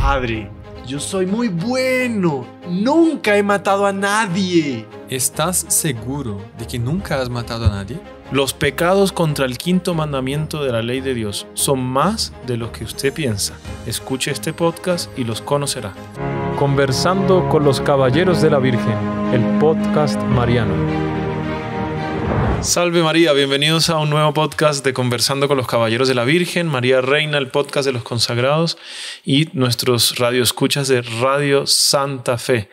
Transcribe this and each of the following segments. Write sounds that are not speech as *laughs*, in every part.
padre. Yo soy muy bueno. Nunca he matado a nadie. ¿Estás seguro de que nunca has matado a nadie? Los pecados contra el quinto mandamiento de la ley de Dios son más de lo que usted piensa. Escuche este podcast y los conocerá. Conversando con los Caballeros de la Virgen, el podcast Mariano. Salve María, bienvenidos a un nuevo podcast de Conversando con los Caballeros de la Virgen, María Reina, el podcast de los consagrados y nuestros radioescuchas de Radio Santa Fe,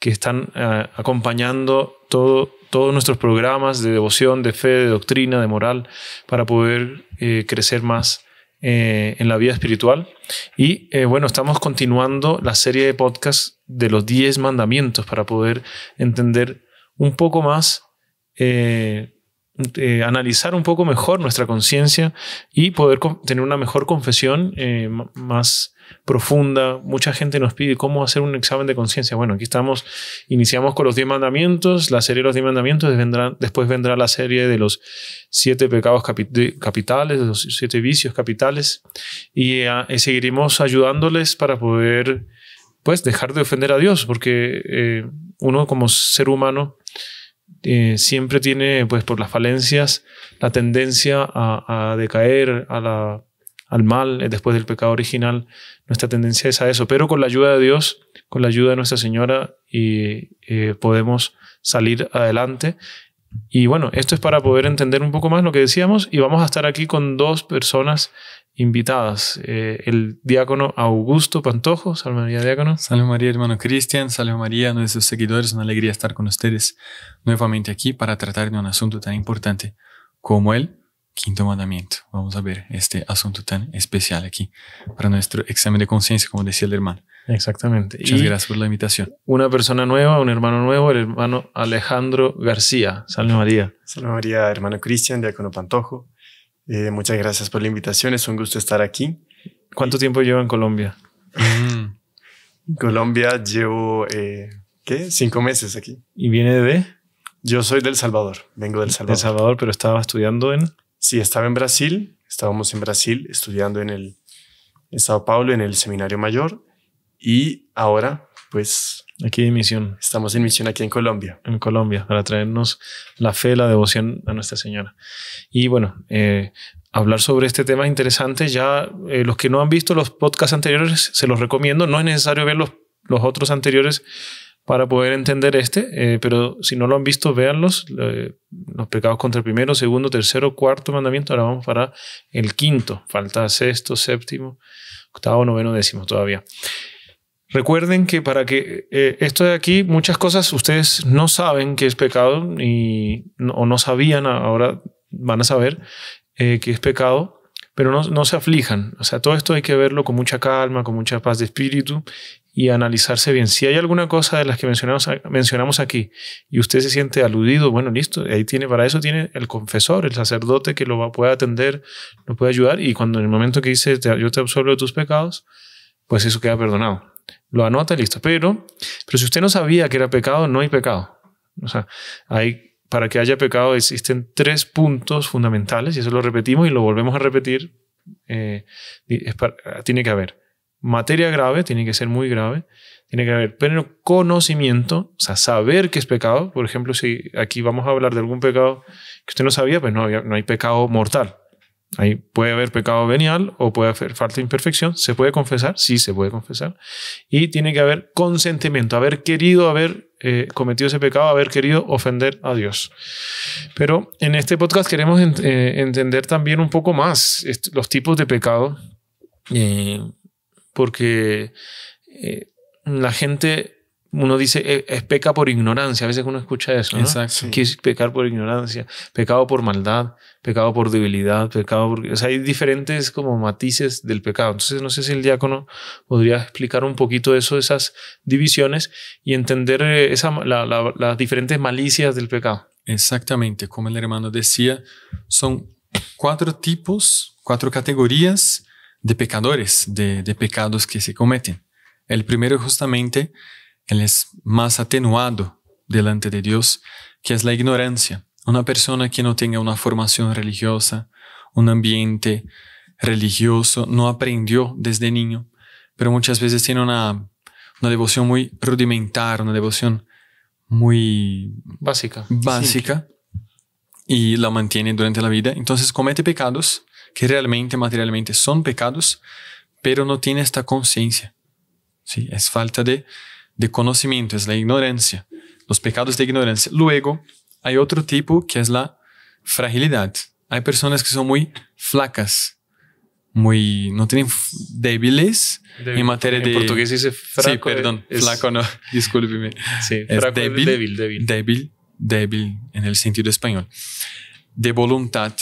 que están eh, acompañando todo, todos nuestros programas de devoción, de fe, de doctrina, de moral, para poder eh, crecer más eh, en la vida espiritual. Y bueno, estamos continuando la serie de podcasts de los 10 mandamientos para poder entender un poco más eh, analizar un poco mejor nuestra conciencia y poder tener una mejor confesión eh, más profunda. Mucha gente nos pide cómo hacer un examen de conciencia. Bueno, aquí estamos, iniciamos con los diez mandamientos, la serie de los diez mandamientos, después vendrá la serie de los siete pecados capitales, de los siete vicios capitales, y eh, seguiremos ayudándoles para poder, pues, dejar de ofender a Dios, porque uno como ser humano eh, siempre tiene, pues por las falencias, la tendencia a, decaer, a la, al mal, eh, después del pecado original. Nuestra tendencia es a eso, pero con la ayuda de Dios, con la ayuda de Nuestra Señora, y, eh, podemos salir adelante. Y bueno, esto es para poder entender un poco más lo que decíamos y vamos a estar aquí con dos personas invitadas. Eh, el diácono Augusto Pantojo, Salve María Diácono. Salve María, hermano Cristian, salve María, nuestros seguidores, una alegría estar con ustedes nuevamente aquí para tratar de un asunto tan importante como el quinto mandamiento. Vamos a ver este asunto tan especial aquí para nuestro examen de conciencia, como decía el hermano. Exactamente. Muchas gracias por la invitación. Una persona nueva, un hermano nuevo, el hermano Alejandro García. Salve María. Salve María, hermano Cristian, diácono Pantojo. Eh, muchas gracias por la invitación, es un gusto estar aquí. ¿Cuánto tiempo llevo en Colombia? Mm. En Colombia llevo, eh, ¿qué? Cinco meses aquí. ¿Y viene de? Yo soy del Salvador, vengo del Salvador. Del Salvador, pero estaba estudiando en... Sí, estaba en Brasil, estábamos en Brasil estudiando en el en Sao Paulo, en el Seminario Mayor, y ahora pues Aquí de misión, estamos en misión aquí en Colombia, en Colombia, para traernos la fe, la devoción a Nuestra Señora. Y bueno, eh, hablar sobre este tema es interesante. Ya eh, los que no han visto los podcasts anteriores, se los recomiendo. No es necesario ver los, los otros anteriores para poder entender este, eh, pero si no lo han visto, véanlos. los pecados contra el primero, segundo, tercero, cuarto mandamiento. Ahora vamos para el quinto. Falta sexto, séptimo, octavo, noveno, décimo todavía. Recuerden que para que eh, esto de aquí, muchas cosas ustedes no saben que es pecado y, no, o no sabían, ahora van a saber eh, que es pecado, pero no, se aflijan. O sea, todo esto hay que verlo con mucha calma, con mucha paz de espíritu y analizarse bien. Si hay alguna cosa de las que mencionamos, mencionamos aquí y usted se siente aludido, bueno, listo, ahí tiene, para eso tiene el confesor, el sacerdote que lo va, puede atender, lo puede ayudar y cuando en el momento que dice yo te absuelvo de tus pecados, pues eso queda perdonado lo anota y listo. Pero, pero si usted no sabía que era pecado, no hay pecado. O sea, hay, para que haya pecado existen tres puntos fundamentales y eso lo repetimos y lo volvemos a repetir. Eh, ah, tiene que haber materia grave, tiene que ser muy grave, tiene que haber pleno conocimiento, o sea, saber que es pecado. Por ejemplo, si aquí vamos a hablar de algún pecado que usted no sabía, pues no, no hay pecado mortal. Ahí puede haber pecado venial o puede haber falta de imperfección. ¿Se puede confesar? Sí, se puede confesar. Y tiene que haber consentimiento, haber querido haber eh, cometido ese pecado, haber querido ofender a Dios. Pero en este podcast queremos eh, entender también un poco más los tipos de pecado, eh, porque la gente uno dice, eh, es peca por ignorancia. A veces uno escucha eso, Exacto. Que es pecar por ignorancia, pecado por maldad, pecado por debilidad, pecado por... O hay diferentes como matices del pecado. Entonces, no sé si el diácono podría explicar un poquito eso, esas divisiones y entender eh, esa, las diferentes malicias del pecado. Exactamente, como el hermano decía, son cuatro tipos, cuatro categorías de pecadores, de, de pecados que se cometen. El primero es justamente él es más atenuado delante de Dios, que es la ignorancia. Una persona que no tenga una formación religiosa, un ambiente religioso, no aprendió desde niño, pero muchas veces tiene una, una devoción muy rudimentar, una devoción muy básica. Básica. Y la mantiene durante la vida. Entonces comete pecados que realmente, materialmente son pecados, pero no tiene esta conciencia. ¿sí? Es falta de de conocimiento, es la ignorancia, los pecados de ignorancia. Luego, hay otro tipo que es la fragilidad. Hay personas que son muy flacas, muy no tienen débiles en materia de en portugués dice fraco sí eh, perdón flaco no *laughs* discúlpeme sí, es débil, débil, débil débil débil en el sentido español de voluntad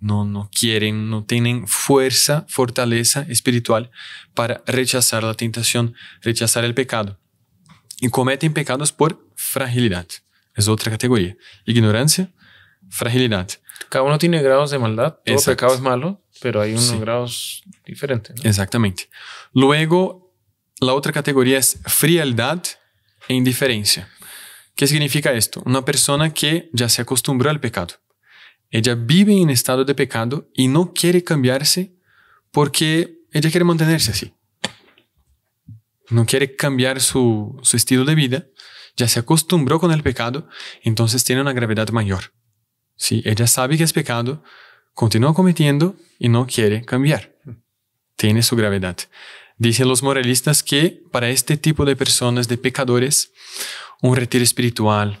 no no quieren no tienen fuerza fortaleza espiritual para rechazar la tentación rechazar el pecado e Cometen pecados por fragilidad. Es otra categoría. Ignorancia, fragilidad. Cada uno tiene grados de maldad. Todo pecado es malo, pero hay unos grados diferentes. Exactamente. Luego, la otra categoría es frialdad e indiferencia. ¿Qué significa esto? Una persona que ya se acostumbró al pecado. Ella vive en estado de pecado y no quiere cambiarse porque ella quiere mantenerse así no quiere cambiar su, estilo de vida, ya se acostumbró con el pecado, entonces tiene una gravedad mayor. Si ella sabe que es pecado, continúa cometiendo y no quiere cambiar. Tiene su gravedad. Dicen los moralistas que para este tipo de personas, de pecadores, un retiro espiritual,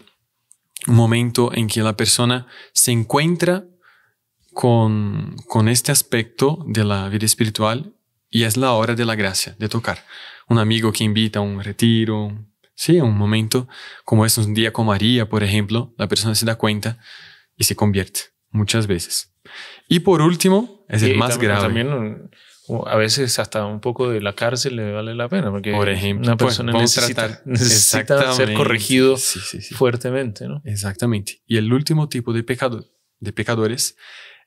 un momento en que la persona se encuentra con, con este aspecto de la vida espiritual, y es la hora de la gracia, de tocar. Un amigo que invita a un retiro, sí, un momento como es un día con María, por ejemplo, la persona se da cuenta y se convierte muchas veces. Y por último, es el más grave. También a veces hasta un poco de la cárcel le vale la pena, porque por ejemplo, una pues, persona necesita, tratar. ser corregido fuertemente. ¿no? Exactamente. Y el último tipo de, pecado, de pecadores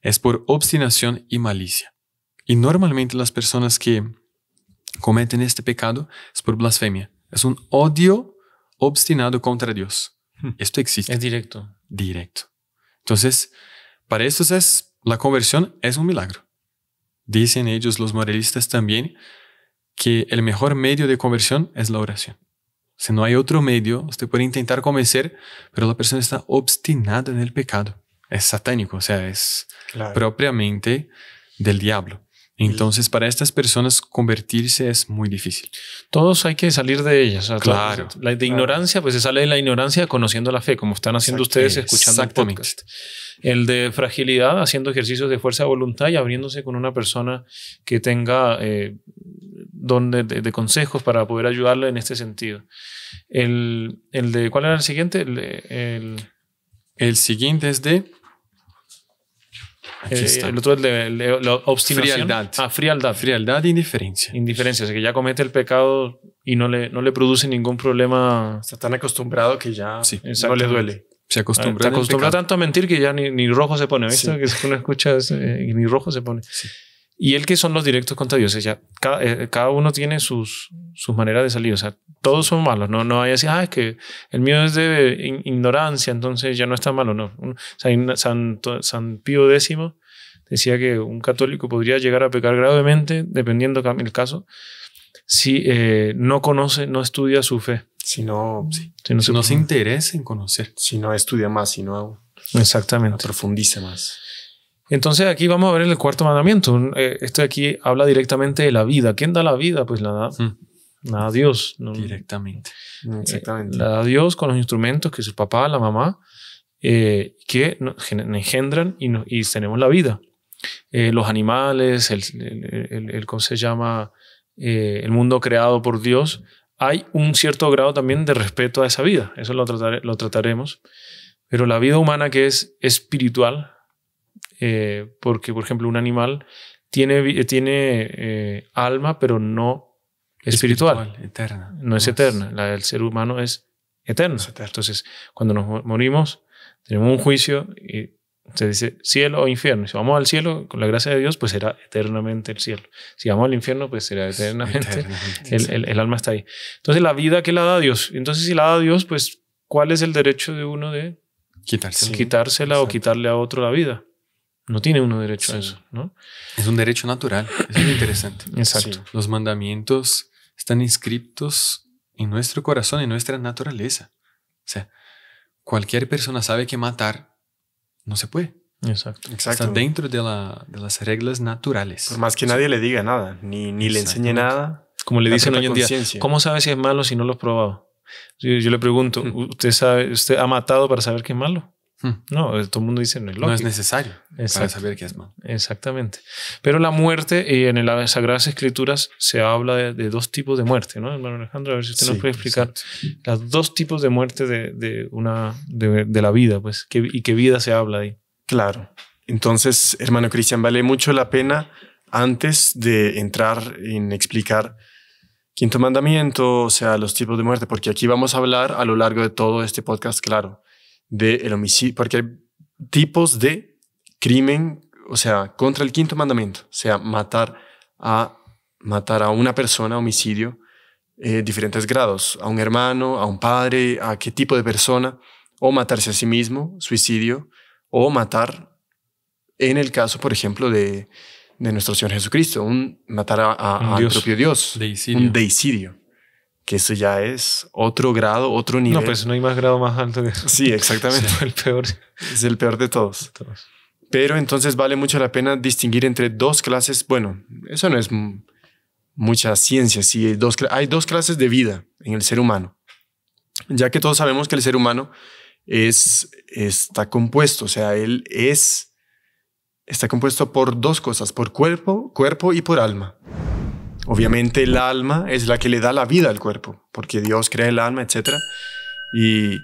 es por obstinación y malicia. Y normalmente las personas que cometen este pecado es por blasfemia. Es un odio obstinado contra Dios. Hmm. Esto existe. Es directo. Directo. Entonces, para estos es la conversión es un milagro. Dicen ellos los moralistas también que el mejor medio de conversión es la oración. Si no hay otro medio, usted puede intentar convencer, pero la persona está obstinada en el pecado. Es satánico, o sea, es propiamente del diablo. Entonces, para estas personas convertirse es muy difícil. Todos hay que salir de ellas. claro. La de ignorancia, pues se sale de la ignorancia conociendo la fe, como están haciendo ustedes escuchando el podcast. El de fragilidad, haciendo ejercicios de fuerza de voluntad y abriéndose con una persona que tenga donde eh, don de, consejos para poder ayudarle en este sentido. El, el de, ¿cuál era el siguiente? el siguiente es de eh, el otro es la, obstinación. Frialdad. Ah, frialdad. Frialdad e indiferencia. Indiferencia, o sea que ya comete el pecado y no le, no le produce ningún problema. Está tan acostumbrado que ya no le duele. Se acostumbra. Se acostumbra tanto a mentir que ya ni, rojo se pone. ¿Viste? que Que uno escucha eh, y ni rojo se pone. Sí. Y el que son los directos contra Dios, eh, cada, uno tiene sus, sus maneras de salir, o sea, todos son malos, no, no hay así, ah, es que el mío es de ignorancia, entonces ya no está malo, no. San, San, Pío X decía que un católico podría llegar a pecar gravemente, dependiendo del caso, si eh, no conoce, no estudia su fe. Si no, si no, se, interesa en conocer. Si no estudia más, si no Exactamente. profundice más. Entonces aquí vamos a ver el cuarto mandamiento. Eh, Esto aquí habla directamente de la vida. ¿Quién da la vida? Pues la da, Dios. ¿no? Directamente. Mm, exactamente. Eh, la da Dios con los instrumentos que su papá, la mamá, eh, que nos engendran y, tenemos la vida. los animales, el, se llama? el mundo creado por Dios, hay un cierto grado también de respeto a esa vida. Eso lo trataremos. Pero la vida humana que es espiritual, eh, porque, por ejemplo, un animal tiene, eh, tiene eh, alma, pero no espiritual. eterna. No, es, eterna. La del ser humano es eterna. Entonces, cuando nos morimos, tenemos un juicio y se dice cielo o infierno. Si vamos al cielo, con la gracia de Dios, pues será eternamente el cielo. Si vamos al infierno, pues será eternamente, El, el, alma está ahí. Entonces, la vida que la da Dios. Entonces, si la da Dios, pues, ¿cuál es el derecho de uno de quitarse quitársela o quitarle a otro la vida? No tiene uno derecho a eso, ¿no? Es un derecho natural. es muy interesante. *clears throat* Exacto. Los mandamientos están inscritos en nuestro corazón, en nuestra naturaleza. O sea, cualquier persona sabe que matar no se puede. Exacto. Está dentro de, las reglas naturales. Por más que nadie le diga nada, ni, ni le enseñe nada. Como le dicen hoy en día, ¿cómo sabe si es malo si no lo has probado? Yo, le pregunto, *laughs* ¿usted, sabe, ¿usted ha matado para saber que es malo? Hmm. No, eh, todo el mundo dice no es lógico. No es necesario para saber qué es Exactamente. Pero la muerte, en las Sagradas Escrituras se habla de, dos tipos de muerte, ¿no, hermano Alejandro? A ver si usted nos puede explicar los dos tipos de muerte de, una, de, la vida, pues, y qué vida se habla ahí. Claro. Entonces, hermano Cristian, vale mucho la pena antes de entrar en explicar quinto mandamiento, o sea, los tipos de muerte, porque aquí vamos a hablar a lo largo de todo este podcast, claro del homicidio, porque hay tipos de crimen, o sea, contra el quinto mandamiento, o sea, matar a, matar a una persona, homicidio, eh, diferentes grados, a un hermano, a un padre, a qué tipo de persona, o matarse a sí mismo, suicidio, o matar, en el caso, por ejemplo, de, de nuestro Señor Jesucristo, un matar a, un propio Dios, un deicidio que eso ya es otro grado, otro nivel. No, pues no hay más grado más alto que eso. Sí, exactamente. es *laughs* el peor. Es el peor de todos. Pero entonces vale mucho la pena distinguir entre dos clases. Bueno, eso no es mucha ciencia. dos, hay dos clases de vida en el ser humano. Ya que todos sabemos que el ser humano es, está compuesto, o sea, él es, está compuesto por dos cosas, por cuerpo, cuerpo y por alma. Obviamente el alma es la que le da la vida al cuerpo, porque Dios crea el alma, etc. Y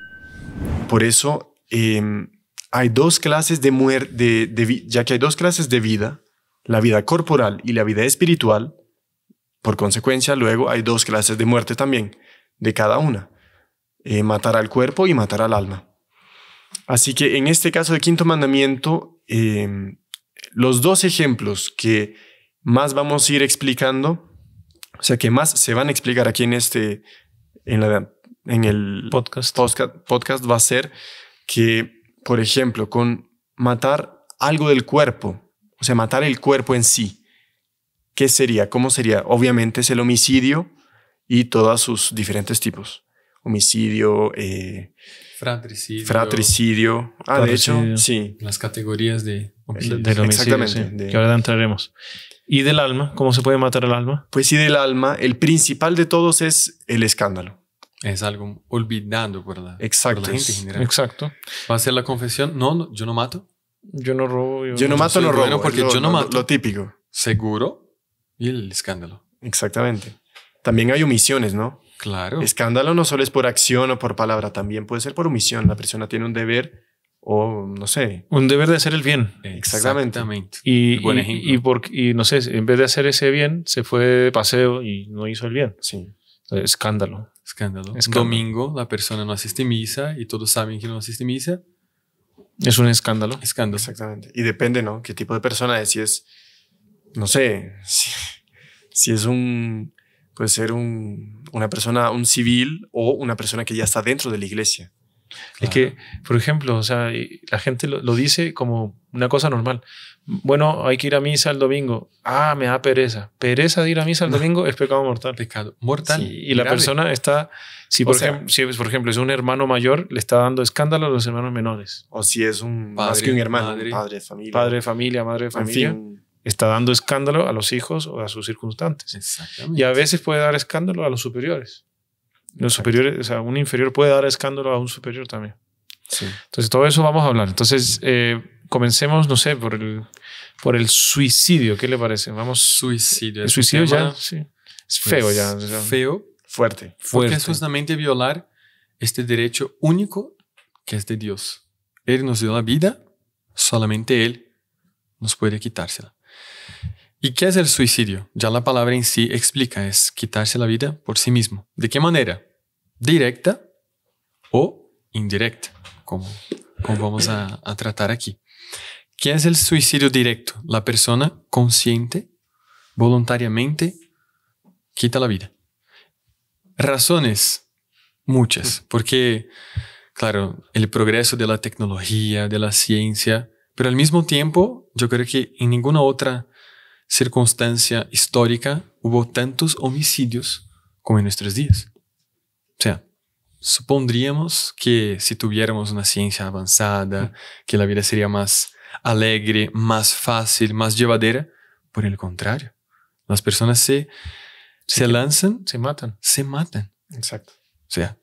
por eso em, hay dos clases de muerte, ya que hay dos clases de vida, la vida corporal y la vida espiritual, por consecuencia luego hay dos clases de muerte también, de cada una, eh, matar al cuerpo y matar al alma. Así que en este caso del quinto mandamiento, em, los dos ejemplos que más vamos a ir explicando o sea, que más se van a explicar aquí en este, en, el podcast. va a ser que, por ejemplo, con matar algo del cuerpo, o sea, matar el cuerpo en sí, ¿qué sería? ¿Cómo sería? Obviamente es el homicidio y todos sus diferentes tipos. Homicidio, eh, Fratricidio. Fratricidio. Ah, de hecho, sí. Las categorías de, Exactamente. que ahora entraremos. ¿Y del alma? ¿Cómo se puede matar al alma? Pues sí, del alma. El principal de todos es el escándalo. Es algo olvidando ¿verdad? Exacto. Exacto. Va a ser la confesión. No, yo no mato. Yo no robo. Yo, no, mato, no robo. porque yo no mato. lo típico. Seguro y el escándalo. Exactamente. También hay omisiones, ¿no? Claro. Escándalo no solo es por acción o por palabra, también puede ser por omisión. La persona tiene un deber o no sé. Un deber de hacer el bien. Exactamente. Y, y, y, no sé, en vez de hacer ese bien, se fue de paseo y no hizo el bien. Sí. Eh, escándalo. Escándalo. Es Domingo la persona no asiste misa y todos saben que no asiste misa. Es un escándalo. Escándalo. Exactamente. Y depende, ¿no? ¿Qué tipo de persona es? Si es, no sé, *laughs* si es un Puede ser una persona, un civil o una persona que ya está dentro de la iglesia. Es que, por ejemplo, sea, la gente lo, dice como una cosa normal. Bueno, hay que ir a misa el domingo. Ah, me da pereza. Pereza de ir a misa el domingo es pecado mortal. Pecado mortal. y la persona está, si por, si por, ejemplo, es un hermano mayor, le está dando escándalo a los hermanos menores. O si es un, padre, más un hermano, padre, de familia. Padre de familia, madre de familia está dando escándalo a los hijos o a sus circunstantes. Exactamente. Y a veces puede dar escándalo a los superiores. Los superiores, o un inferior puede dar escándalo a un superior también. Sí. Entonces, todo eso vamos a hablar. Entonces, eh, comencemos, no sé, por el, por el suicidio. ¿Qué le parece? Vamos. Suicidio. El suicidio ya sí. es pues feo ya. feo. Fuerte. Fuerte. Porque es justamente violar este derecho único que es de Dios. Él nos dio la vida, solamente Él nos puede quitársela. ¿Y qué es el suicidio? Ya la palabra en sí explica, es quitarse la vida por sí mismo. ¿De qué manera? Directa o indirecta, como, vamos a, a tratar aquí. ¿Qué es el suicidio directo? La persona consciente, voluntariamente, quita la vida. Razones, muchas, porque, claro, el progreso de la tecnología, de la ciencia, pero al mismo tiempo yo creo que en ninguna otra circunstancia histórica hubo tantos homicidios como en nuestros días. O sea, supondríamos que si tuviéramos una ciencia avanzada, que la vida sería más alegre, más fácil, más llevadera. Por el contrario, las personas se, se lanzan. Se matan. Se matan. Exacto. O sea,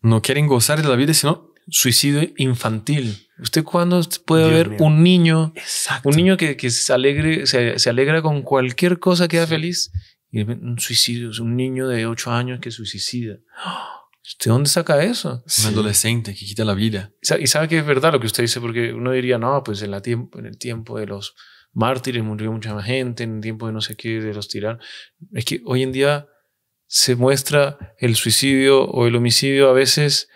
no quieren gozar de la vida, sino suicidio infantil. ¿Usted cuándo puede ver un niño, un niño que, se, alegre, se, alegra con cualquier cosa, queda feliz? Y un suicidio, un niño de ocho años que suicida. *gasps* ¿De dónde saca eso? Un adolescente que quita la vida. Y sabe que es verdad lo que usted dice, porque uno diría, no, pues en, la en el tiempo de los mártires murió mucha gente, en el tiempo de no sé qué, de los tirar. Es que hoy en día se muestra el suicidio o el homicidio a veces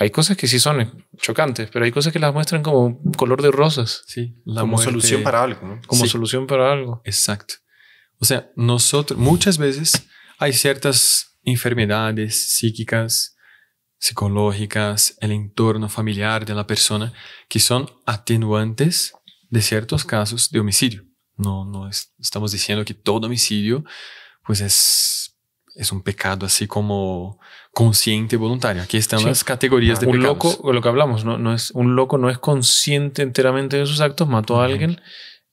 hay cosas que sí son chocantes, pero hay cosas que las muestran como color de rosas. Sí, como solución para algo. Como solución para algo. Exacto. O sea, nosotros muchas veces hay ciertas enfermedades psíquicas, psicológicas, el entorno familiar de la persona, que son atenuantes de ciertos casos de homicidio. No, no estamos diciendo que todo homicidio pues es es un pecado así como consciente y voluntario. Aquí están las categorías de un Un loco, lo que hablamos, no, no es, un loco no es consciente enteramente de sus actos, mató a alguien.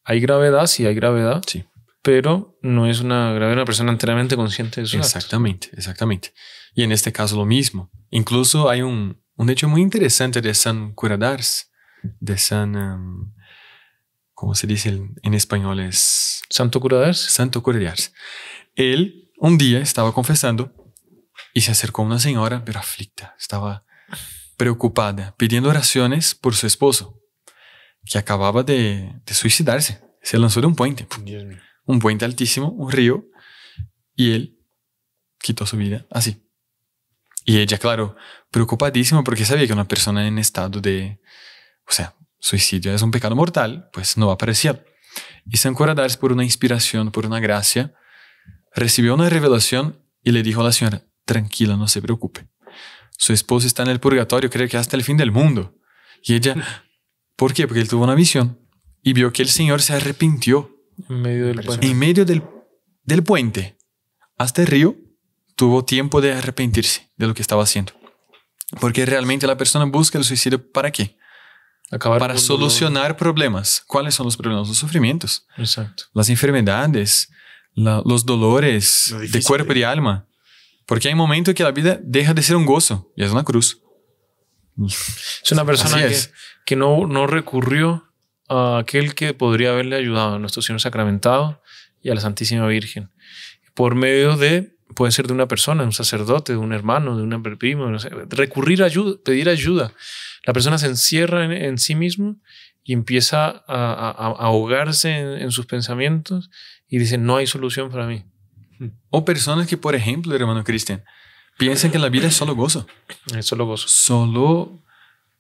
Hay gravedad, sí hay gravedad. Sí. Pero no es una gravedad, una persona enteramente consciente de sus exactamente, actos. Exactamente, exactamente. Y en este caso lo mismo. Incluso hay un, hecho muy interesante de San Curadars, de San... Em, ¿Cómo se dice en español? Es... Santo Curadars. Santo Curadars. Él un día estaba confesando y se acercó una señora, pero aflicta, estaba preocupada, pidiendo oraciones por su esposo, que acababa de, suicidarse. Se lanzó de un puente, un puente altísimo, un río, y él quitó su vida así. Y ella, claro, preocupadísima porque sabía que una persona en estado de, o sea, suicidio es un pecado mortal, pues no va a Y se encoradarse por una inspiración, por una gracia, Recibió una revelación y le dijo a la señora, tranquila, no se preocupe. Su esposo está en el purgatorio, cree que hasta el fin del mundo. Y ella, *laughs* ¿por qué? Porque él tuvo una visión y vio que el Señor se arrepintió. En medio del puente. hasta el río, tuvo tiempo de arrepentirse de lo que estaba haciendo. Porque realmente la persona busca el suicidio para qué? para solucionar problemas. ¿Cuáles son los problemas? Los sufrimientos. Exacto. Las enfermedades, los dolores de cuerpo y alma. Porque hay momentos que la vida deja de ser un gozo y es una cruz. Es una persona que, no, no recurrió a aquel que podría haberle ayudado, a nuestro Señor sacramentado y a la Santísima Virgen, por medio de, puede ser de una persona, un sacerdote, un hermano, de un primo, recurrir a ayuda, pedir ayuda. La persona se encierra en, sí mismo y empieza a, ahogarse en sus pensamientos y dice, no hay solución para mí. O personas que, por ejemplo, hermano Cristian, piensan que la vida es solo gozo. Es solo gozo. Solo,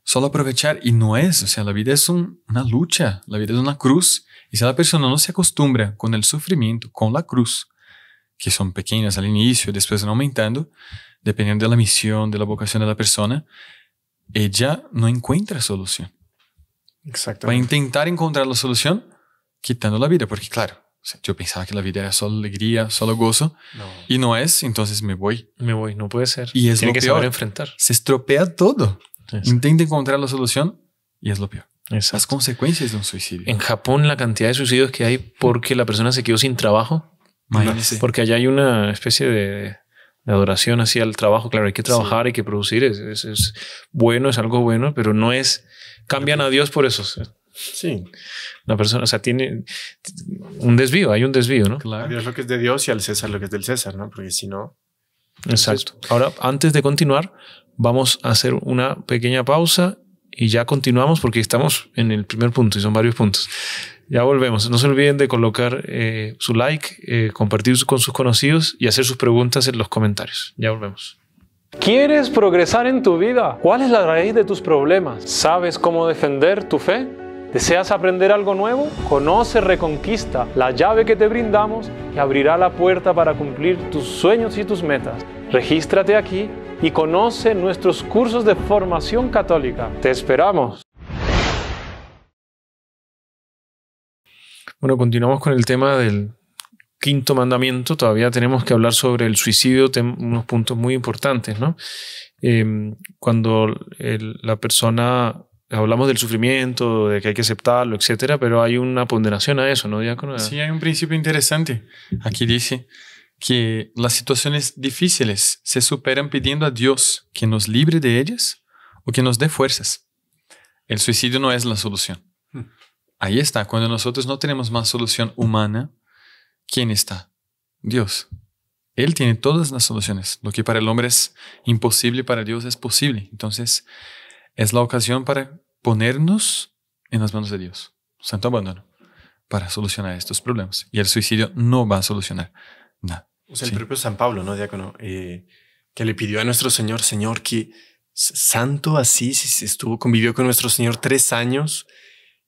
solo aprovechar. Y no es. O sea, la vida es una lucha. La vida es una cruz. Y si la persona no se acostumbra con el sufrimiento, con la cruz, que son pequeñas al inicio después van aumentando, dependiendo de la misión, de la vocación de la persona, ella no encuentra solución. Exacto. Va a intentar encontrar la solución quitando la vida, porque claro, yo pensaba que la vida era solo alegría, solo gozo. Y no es, entonces me voy. Me voy, no puede ser. Y es Tiene lo que enfrentar. Se estropea todo. Intenta encontrar la solución y es lo peor. Esas Las consecuencias de un suicidio. En Japón, la cantidad de suicidios que hay porque la persona se quedó sin trabajo. Porque allá hay una especie de, adoración hacia el trabajo. Claro, hay que trabajar, hay que producir. Es, es bueno, es algo bueno, pero no es. Cambian a Dios por eso. Sí, una persona, o sea, tiene un desvío, hay un desvío, ¿no? Claro. Dios lo que es de Dios y al César lo que es del César, ¿no? Porque si no... Exacto. Ahora, antes de continuar, vamos a hacer una pequeña pausa y ya continuamos porque estamos en el primer punto y son varios puntos. Ya volvemos. No se olviden de colocar eh, su like, eh, compartir con sus conocidos y hacer sus preguntas en los comentarios. Ya volvemos. ¿Quieres progresar en tu vida? ¿Cuál es la raíz de tus problemas? ¿Sabes cómo defender tu fe? ¿Deseas aprender algo nuevo? Conoce Reconquista, la llave que te brindamos que abrirá la puerta para cumplir tus sueños y tus metas. Regístrate aquí y conoce nuestros cursos de formación católica. ¡Te esperamos! Bueno, continuamos con el tema del quinto mandamiento. Todavía tenemos que hablar sobre el suicidio, unos puntos muy importantes, ¿no? Em, cuando la persona hablamos del sufrimiento, de que hay que aceptarlo, etcétera, pero hay una ponderación a eso, ¿no, Sí, hay un principio interesante. Aquí dice que las situaciones difíciles se superan pidiendo a Dios que nos libre de ellas o que nos dé fuerzas. El suicidio no es la solución. Hmm. Ahí está, cuando nosotros no tenemos más solución humana, ¿quién está? Dios. Él tiene todas las soluciones. Lo que para el hombre es imposible, para Dios es posible. Entonces, es la ocasión para ponernos en las manos de Dios. Santo abandono para solucionar estos problemas. Y el suicidio no va a solucionar nada. O sea, el propio San Pablo, ¿no, diácono? Eh, que le pidió a nuestro Señor, Señor, que santo así si estuvo, convivió con nuestro Señor tres años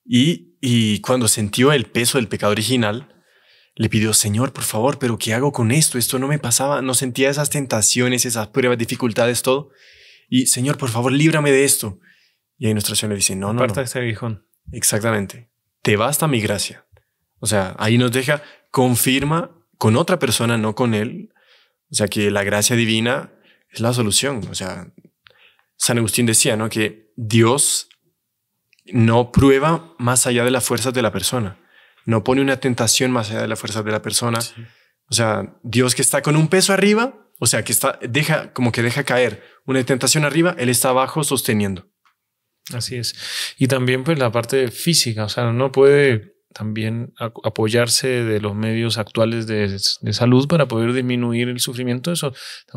y, y cuando sintió el peso del pecado original, le pidió, Señor, por favor, pero ¿qué hago con esto? Esto no me pasaba, no sentía esas tentaciones, esas pruebas, dificultades, todo. Y, Señor, por favor, líbrame de esto. Y ahí nuestra Señora le dice, no, no. Exactamente. Te basta mi gracia. O sea, ahí nos deja, confirma con otra persona, no con él. O sea, que la gracia divina es la solución. O sea, San Agustín decía, ¿no? Que Dios no prueba más allá de las fuerzas de la persona. No pone una tentación más allá de las fuerzas de la persona. O sea, Dios que está con un peso arriba, o sea, que está, deja, como que deja caer una tentación arriba, Él está abajo sosteniendo. Así es. Y también pues la parte física, o sea, no puede también apoyarse de los medios actuales de, salud para poder disminuir el sufrimiento. Eso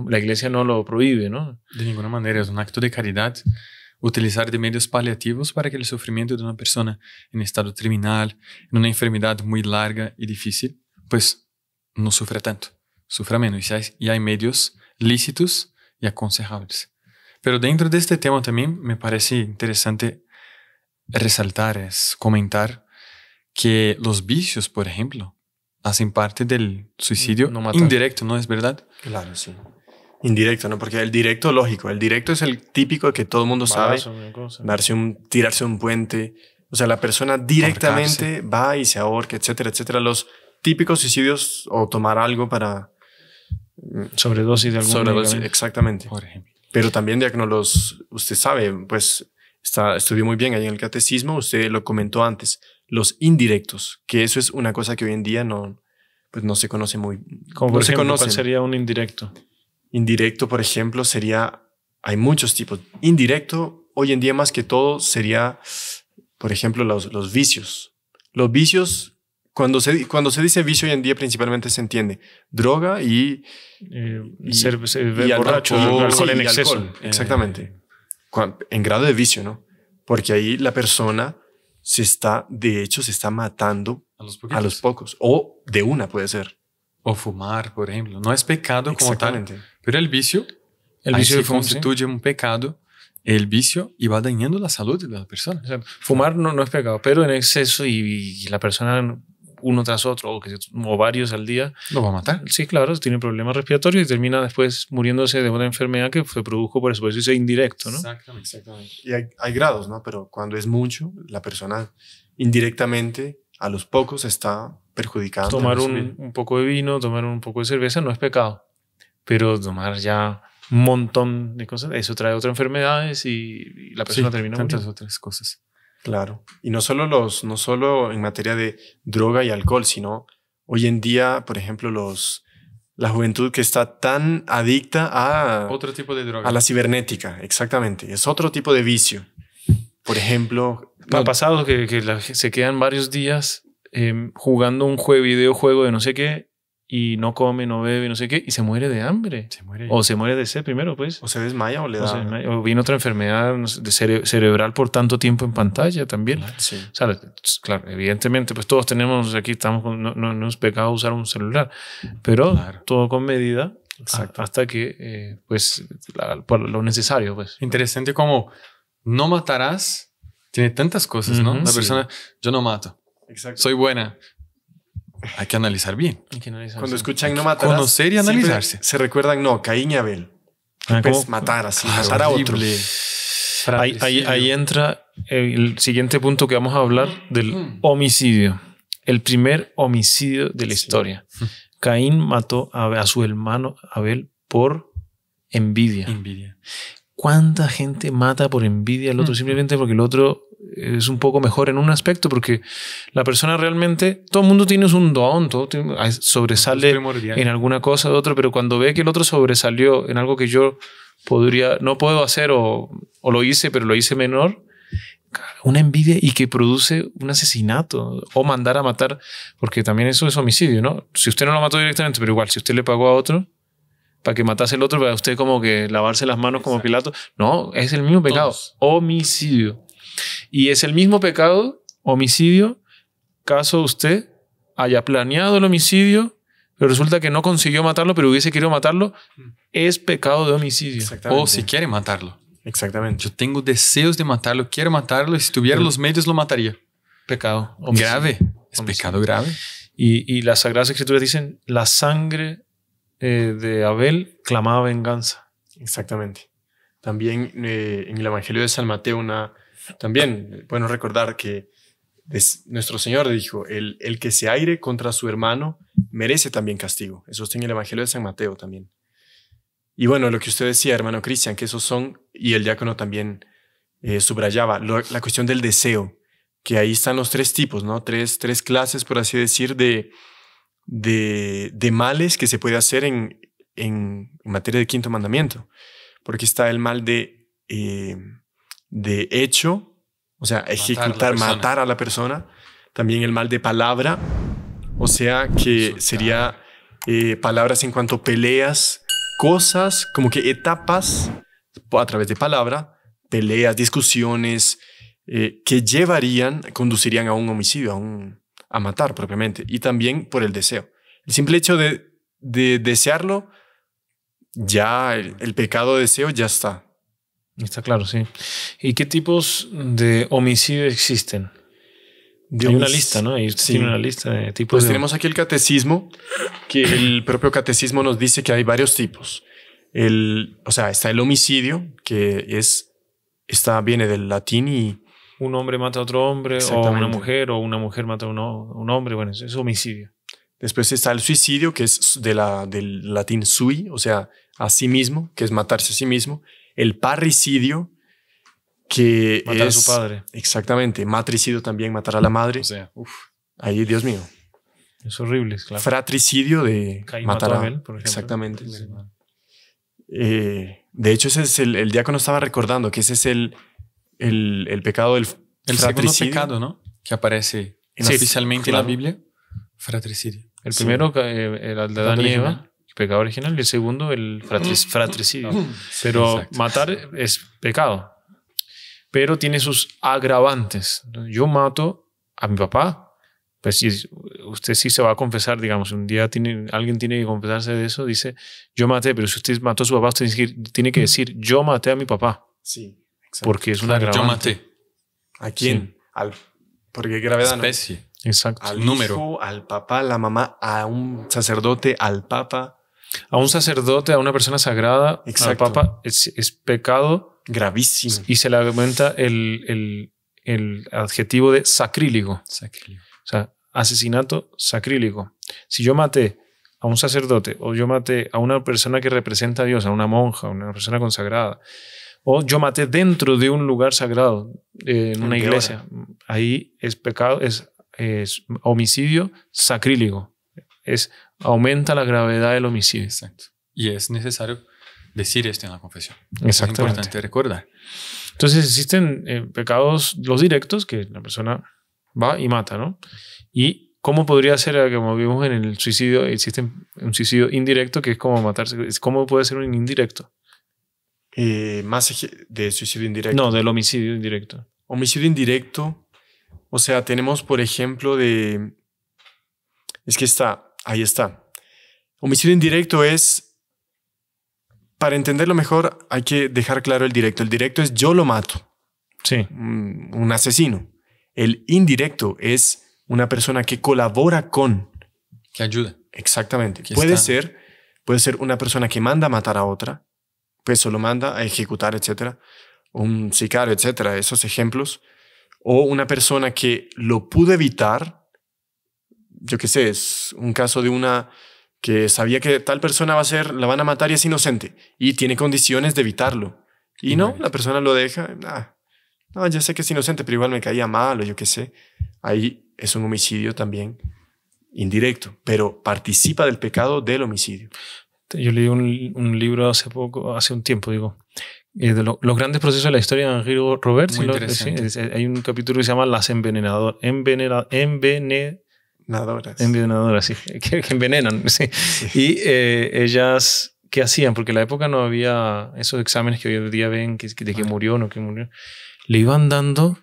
la iglesia no lo prohíbe, ¿no? De ninguna manera, es un acto de caridad utilizar de medios paliativos para que el sufrimiento de una persona en estado terminal, en una enfermedad muy larga y difícil, pues no sufra tanto, sufra menos. y hay medios lícitos y aconsejables pero dentro de este tema también me parece interesante resaltar, es comentar que los vicios, por ejemplo, hacen parte del suicidio indirecto, ¿no es verdad? Claro, sí. Indirecto, ¿no? Porque el directo, lógico, el directo es el típico que todo el mundo sabe. Darse un, tirarse un puente. O sea, la persona directamente va y se ahorca, etcétera, etcétera. Los típicos suicidios o tomar algo para... Mm, sobredosis de algún Sobredosis, exactamente. Por ejemplo. Pero también, los usted sabe, pues está, estudió muy bien ahí en el catecismo, usted lo comentó antes, los indirectos, que eso es una cosa que hoy en día no, pues no se conoce muy. bien. no se ¿cuál sería un indirecto? Indirecto, por ejemplo, sería, hay muchos tipos. Indirecto, hoy en día más que todo, sería, por ejemplo, los, los vicios. Los vicios cuando se, cuando se dice vicio hoy en día principalmente se entiende droga y... Eh, ser, y borracho, alcohol, en exceso. Eh, exactamente. En grado de vicio, ¿no? Porque ahí la persona se está, de hecho, se está matando a los, pocos. O de una puede ser. O fumar, por ejemplo. No es pecado como tal. Pero el vicio, el vicio constituye un pecado el vicio y va dañando la salud de la persona. fumar no, no es pecado, pero en exceso y, la persona uno tras otro o, que, o varios al día. ¿Lo va a matar? Sí, claro, tiene problemas respiratorios y termina después muriéndose de una enfermedad que se produjo por eso indirecto, ¿no? Exactamente, exactamente. Y hay, grados, ¿no? Pero cuando es mucho, la persona indirectamente a los pocos está perjudicando. Tomar un, poco de vino, tomar un poco de cerveza no es pecado, pero tomar ya un montón de cosas, eso trae otras enfermedades y, la persona termina muchas otras cosas. Claro. Y no solo, los, no solo en materia de droga y alcohol, sino hoy en día, por ejemplo, los, la juventud que está tan adicta a... Otro tipo de droga. A la cibernética, exactamente. Es otro tipo de vicio. Por ejemplo... ha pasado que, se quedan varios días em, jugando un videojuego de no sé qué y no come, no bebe, no sé qué, y se muere de hambre. O se muere de sed primero, pues. O se desmaya o le da. O, viene otra enfermedad de cerebral por tanto tiempo en pantalla también. Ah, claro, evidentemente, pues todos tenemos, aquí estamos, no, no, es pecado usar un celular, pero todo con medida. Hasta que, eh, pues, lo necesario, pues. Interesante como no matarás, tiene tantas cosas, ¿no? la persona, yo no mato. Soy buena hay que analizar bien. Cuando escuchan no matar conocer y analizarse. Se recuerdan, no, Caín y Abel. Ah, pues, matar así, ah, a otro. Ahí, ahí, entra el siguiente punto que vamos a hablar del homicidio. El primer homicidio de la historia. Caín mató a, a, su hermano Abel por envidia. envidia. ¿Cuánta gente mata por envidia al otro? Mm. Simplemente porque el otro es un poco mejor en un aspecto, porque la persona realmente, todo el mundo tiene un don, todo ah, sobresale en alguna cosa de otro, pero cuando ve que el otro sobresalió en algo que yo podría, no puedo hacer o, o lo hice, pero lo hice menor, una envidia y que produce un asesinato o mandar a matar, porque también eso es homicidio, ¿no? Si usted no lo mató directamente, pero igual, si usted le pagó a otro, para que matase el otro, para usted como que lavarse las manos como Pilato. No, es el mismo pecado, homicidio. Y es el mismo pecado, homicidio, caso usted haya planeado el homicidio, pero resulta que no consiguió matarlo, pero hubiese querido matarlo, mm. es pecado de homicidio. O si quiere matarlo. Exactamente. Yo tengo deseos de matarlo, quiero matarlo, y si tuviera los medios lo mataría. Pecado. Grave. Es pecado grave. Y, y las Sagradas Escrituras dicen, la sangre eh, de Abel clamaba venganza. Exactamente. También eh, en el Evangelio de San Mateo, una, también, eh, bueno, recordar que nuestro Señor dijo, el, el que se aire contra su hermano merece también castigo. Eso está en el Evangelio de San Mateo también. Y bueno, lo que usted decía, hermano Cristian, que esos son, y el diácono también subrayaba, la cuestión del deseo, que ahí están los tres tipos, ¿no? Tres, tres clases, por así decir, de, de, males que se puede hacer en, en, materia de quinto mandamiento, porque está el mal de, eh, de hecho, o sea, ejecutar, matar a la persona, también el mal de palabra, o sea, que sería eh, palabras en cuanto peleas, cosas, como que etapas a través de palabra, peleas, discusiones, eh, que llevarían, conducirían a un homicidio, a un, a matar propiamente, y también por el deseo. El simple hecho de, desearlo, ya el, pecado de deseo ya está. Está claro, sí. ¿Y qué tipos de homicidio existen? Hay una lista, ¿no? Hay una lista de tipos. Pues tenemos aquí el catecismo, que *coughs* el propio catecismo nos dice que hay varios tipos. El, o sea, está el homicidio, que es, está, viene del latín y un hombre mata a otro hombre, o una mujer, o una mujer mata a un hombre, bueno, es homicidio. Después está el suicidio, que es de la, del latín sui, o sea, a sí mismo, que es matarse a sí mismo. El parricidio, que matar es, a su padre. Exactamente. Matricidio también, matar a la madre. O sea, uff. Ahí, Dios mío. Es horrible, claro. Fratricidio de matar a, él, Exactamente. Eh, de hecho, ese es el, el diácono estaba recordando que ese es el, el, pecado del El segundo pecado, ¿no? Que aparece oficialmente en la Biblia, fratricidio. El primero era eh, el de Adán el pecado original, y el segundo el mm. fratricidio. Pero matar es pecado, pero tiene sus agravantes. Yo mato a mi papá, pues si usted sí se va a confesar, digamos, un día alguien tiene que confesarse de eso, dice, yo maté, pero si usted mató a su papá, usted tiene que decir, yo maté a mi papá. Sí. Porque es una gravedad Yo maté. ¿A quién? Al, porque gravedad. Especie. Exacto. Al número. al papá, la mamá, a un sacerdote, al papa. A un sacerdote, a una persona sagrada, al papa, es, pecado. Gravísimo. Y se le aumenta el, el adjetivo de sacrílego. Sacrílego. O sea, asesinato sacrílego. Si yo maté a un sacerdote o yo maté a una persona que representa a Dios, a una monja, a una persona consagrada, o yo maté dentro de un lugar sagrado, eh, en una iglesia. Ahí es pecado, es, es homicidio sacrílego. Es, aumenta la gravedad del homicidio. Exacto. Y es necesario decir esto en la confesión. Es importante recordar. Entonces existen eh, pecados, los directos, que la persona va y mata, ¿no? Y cómo podría ser, ah, como vimos en el suicidio, existe un suicidio indirecto, que es como matarse, ¿cómo puede ser un indirecto? Eh, más de suicidio indirecto. No, del homicidio indirecto. Homicidio indirecto. O sea, tenemos, por ejemplo, de... Es que está, ahí está. Homicidio indirecto es... Para entenderlo mejor hay que dejar claro el directo. El directo es yo lo mato. Sí. Un, asesino. El indirecto es una persona que colabora con. Que ayuda. Exactamente. puede ser, puede ser una persona que manda a matar a otra, peso lo manda a ejecutar, etcétera, un sicario, etcétera, esos ejemplos, o una persona que lo pudo evitar, yo qué sé, es un caso de una que sabía que tal persona va a ser, la van a matar y es inocente y tiene condiciones de evitarlo. Y no, la persona lo deja, ah, no, ya sé que es inocente, pero igual me caía mal yo qué sé. Ahí es un homicidio también indirecto, pero participa del pecado del homicidio. Este, yo leí un, libro hace poco, hace un tiempo, digo, eh, de los grandes procesos de la historia de Henry Roberts. hay un capítulo que se llama Las envenenadoras. envenenadoras. Envenenadoras, sí. *laughs* Que, envenenan, sí. Y eh, ellas, ¿qué hacían? Porque en la época no había esos exámenes que hoy en día ven que, de que murió o no que murió. Le iban dando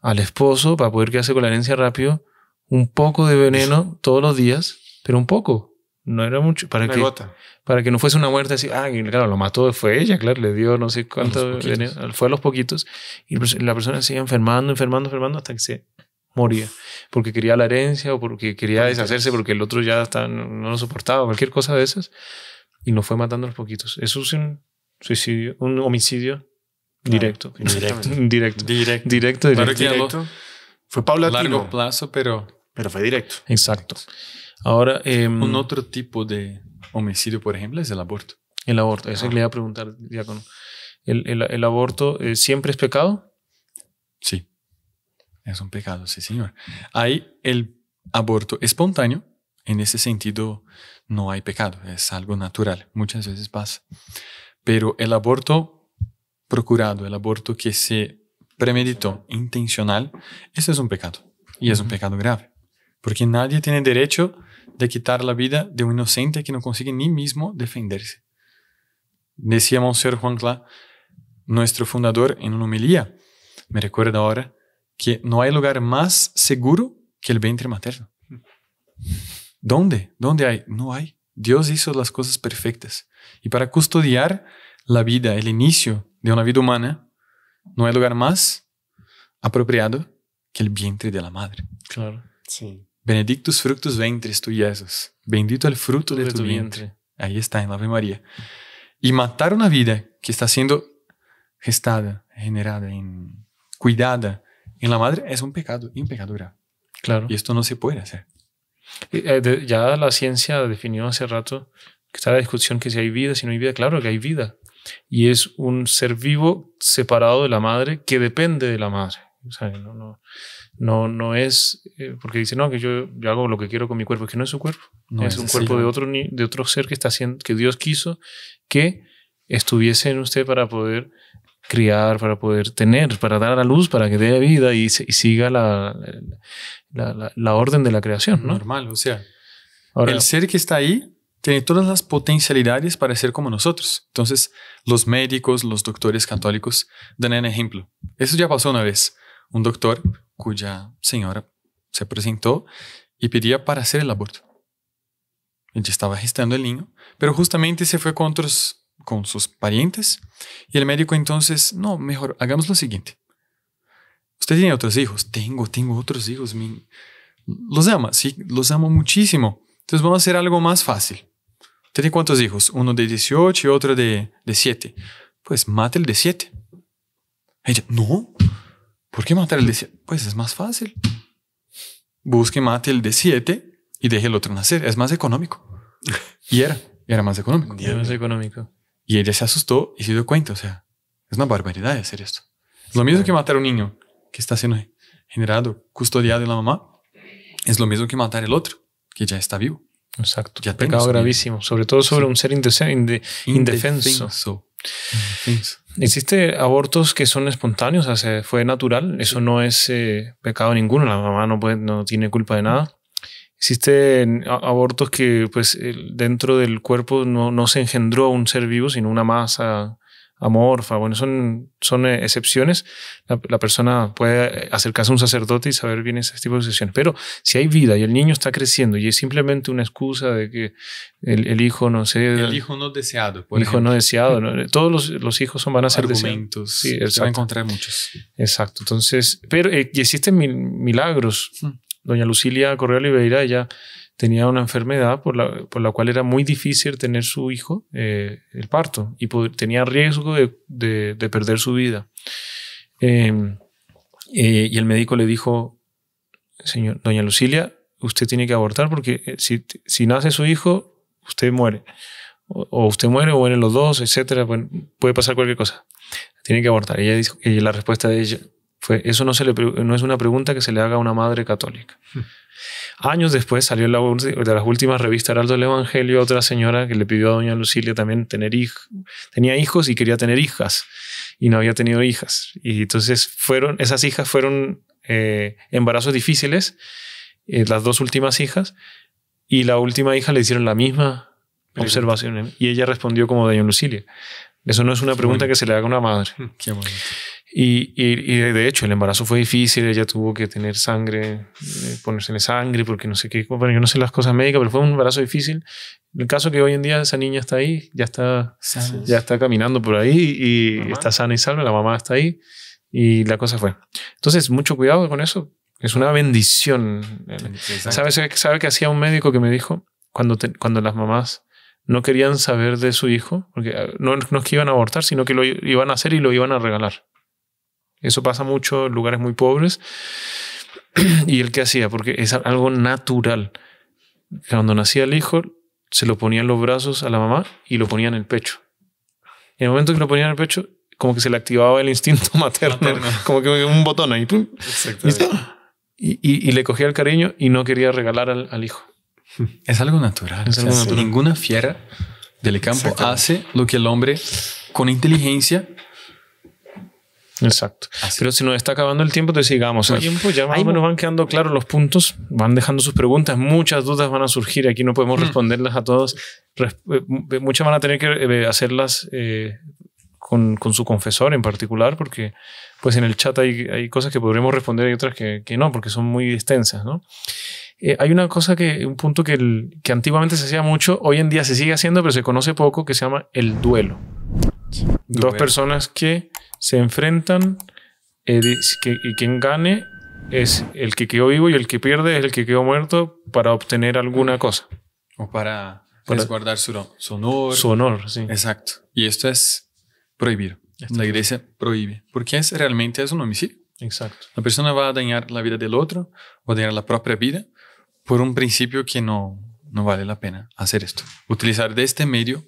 al esposo, para poder quedarse con la herencia rápido, un poco de veneno todos los días, pero un poco. No era mucho. Para que, Para que no fuese una muerte así. Ah, claro, lo mató, fue ella, claro, le dio no sé cuánto. fue a los poquitos. Y pues, la persona seguía enfermando, enfermando, enfermando hasta que se moría. Porque quería la herencia o porque quería deshacerse porque el otro ya está, no, lo soportaba, cualquier cosa de esas. Y no fue matando a los poquitos. Eso es un suicidio, un homicidio directo. indirecto. *laughs* *laughs* directo. Directo. Directo. Directo. Fue paula Largo plazo, pero. Pero fue directo. Exacto. Ahora. Un em, otro tipo de homicidio, por ejemplo, es el aborto. El aborto, eso ah. le voy a preguntar, Diácono. ¿El, el, el aborto eh, siempre es pecado? Sí. Es un pecado, sí, señor. Hay el aborto espontáneo. En ese sentido, no hay pecado, es algo natural. Muchas veces pasa. Pero el aborto procurado, el aborto que se premeditó, intencional, eso es un pecado. Y es un pecado grave. Porque nadie tiene derecho de quitar la vida de un inocente que no consigue ni mismo defenderse. Decía Monsieur Juan Cla, nuestro fundador, en una homilía, me recuerda ahora, que no hay lugar más seguro que el vientre materno. ¿Dónde? ¿Dónde hay? No hay. Dios hizo las cosas perfectas. Y para custodiar la vida, el inicio de una vida humana, no hay lugar más apropiado que el vientre de la madre. Claro, sí. Benedictus fructus ventris tu, Bendito el fruto de, tu, vientre. Ahí está, en la Ave María. Y matar una vida que está siendo gestada, generada, cuidada en la madre es un pecado y un pecado Claro. Y esto no se puede hacer. Eh, ya la ciencia definió hace rato que está la discusión que si hay vida, si no hay vida. Claro que hay vida. Y es un ser vivo separado de la madre que depende de la madre. O sea, no no, no es, eh, porque dice, no, que yo, yo, hago lo que quiero con mi cuerpo, Es que no es su cuerpo, no es, un cuerpo de otro, de otro ser que, está haciendo, que Dios quiso que estuviese en usted para poder criar, para poder tener, para dar a la luz, para que dé vida y, siga la, la, orden de la creación. Normal, o sea, Ahora, el ser que está ahí tiene todas las potencialidades para ser como nosotros. Entonces, los médicos, los doctores católicos dan el ejemplo. Eso ya pasó una vez. Un doctor cuya señora se presentó y pedía para hacer el aborto. Ella estaba gestando el niño, pero justamente se fue con, otros, con sus parientes y el médico entonces, no, mejor, hagamos lo siguiente. ¿Usted tiene otros hijos? Tengo, tengo otros hijos. Los ama, sí, los amo muchísimo. Entonces vamos a hacer algo más fácil. ¿Usted tiene cuántos hijos? Uno de 18 y otro de, de 7. Pues mate el de 7. Ella, no, ¿Por qué matar el de 7? Pues es más fácil. Busque, mate el de 7 y deje el otro nacer. Es más económico. Y era, era más económico. era más económico. Y ella se asustó y se dio cuenta. O sea, es una barbaridad hacer esto. Es lo mismo que matar a un niño que está siendo generado, custodiado de la mamá. Es lo mismo que matar el otro que ya está vivo. Exacto. Ya pecado gravísimo, sobre todo sobre un ser indefenso. indefenso existe abortos que son espontáneos, o sea, fue natural, eso no es eh, pecado ninguno, la mamá no, puede, no tiene culpa de nada. Existen eh, abortos que pues dentro del cuerpo no, no se engendró un ser vivo, sino una masa amorfa, bueno, son, son eh, excepciones. La, persona puede eh, acercarse a un sacerdote y saber bien ese tipo de sesiones. Pero si hay vida y el niño está creciendo y es simplemente una excusa de que el, hijo no sé. El hijo no deseado. Por el hijo no deseado. *laughs* Todos los, hijos son, van a ser argumentos. Sí, se va a encontrar muchos. Exacto. Entonces, pero eh, existen milagros. Hmm. Doña Lucilia Correa Oliveira, ella tenía una enfermedad por la, cual era muy difícil tener su hijo, eh, el parto, y tenía riesgo de, perder su vida. Em, eh, y el médico le dijo, señor, doña Lucilia, usted tiene que abortar porque eh, si, si nace su hijo, usted muere. O, usted muere o mueren los dos, etcétera. puede pasar cualquier cosa. Tiene que abortar. Ella dijo, y la respuesta de ella, eso no, es una pregunta que se le haga a una madre católica. Años después salió la, de las últimas revistas Heraldo del Evangelio otra señora que le pidió a doña Lucilia también tener hijos. Tenía hijos y quería tener hijas y no había tenido hijas. Y entonces fueron, esas hijas fueron eh, embarazos difíciles, eh, las dos últimas hijas, y la última hija le hicieron la misma observación y ella respondió como doña Lucilia. Eso no es una pregunta que se le haga a una madre. Qué y, y, de hecho, el embarazo fue difícil, ella tuvo que tener sangre, ponerse eh, ponérsele sangre, porque no sé qué, yo no sé las cosas médicas, pero fue un embarazo difícil. El caso que hoy en día esa niña está ahí, ya está, ya está caminando por ahí y está sana y salva, la mamá está ahí y la cosa fue. Entonces, mucho cuidado con eso, es una bendición. ¿Sabes sabe que hacía un médico que me dijo cuando, cuando las mamás no querían saber de su hijo, porque ah, no, no es que iban a abortar, sino que lo iban a hacer y lo iban a regalar? Eso pasa mucho en lugares muy pobres. *clears throat* ¿Y él qué hacía? Porque es algo natural. Cuando nacía el hijo, se lo ponían los brazos a la mamá y lo ponían en el pecho. En el momento que lo ponían en el pecho, como que se le activaba el instinto *laughs* materno, como que un botón ahí. Y, le cogía el cariño y no quería regalar al, hijo. Es algo natural. natural. Ninguna fiera del campo hace lo que el hombre con inteligencia Exacto. Pero si nos está acabando el tiempo, te sigamos. El tiempo pues, ya más o menos van quedando claros los puntos, van dejando sus preguntas, muchas dudas van a surgir, aquí no podemos mm. responderlas a todos eh, muchas van a tener que eh, hacerlas eh, con, su confesor en particular, porque pues en el chat hay, cosas que podremos responder y otras que, no, porque son muy extensas, ¿no? hay una cosa que, un punto que, antiguamente se hacía mucho, hoy en día se sigue haciendo, pero se conoce poco, que se llama el duelo. Dos personas que se enfrentan eh, y quien gane es el que quedó vivo y el que pierde es el que quedó muerto para obtener alguna cosa. O para, para resguardar su, su, honor. Su honor, sí. Exacto. Y esto es prohibir la iglesia prohíbe. Porque es, realmente es un homicidio. Exacto. La persona va a dañar la vida del otro, va a dañar la propia vida por un principio que no, no vale la pena hacer esto. Utilizar de este medio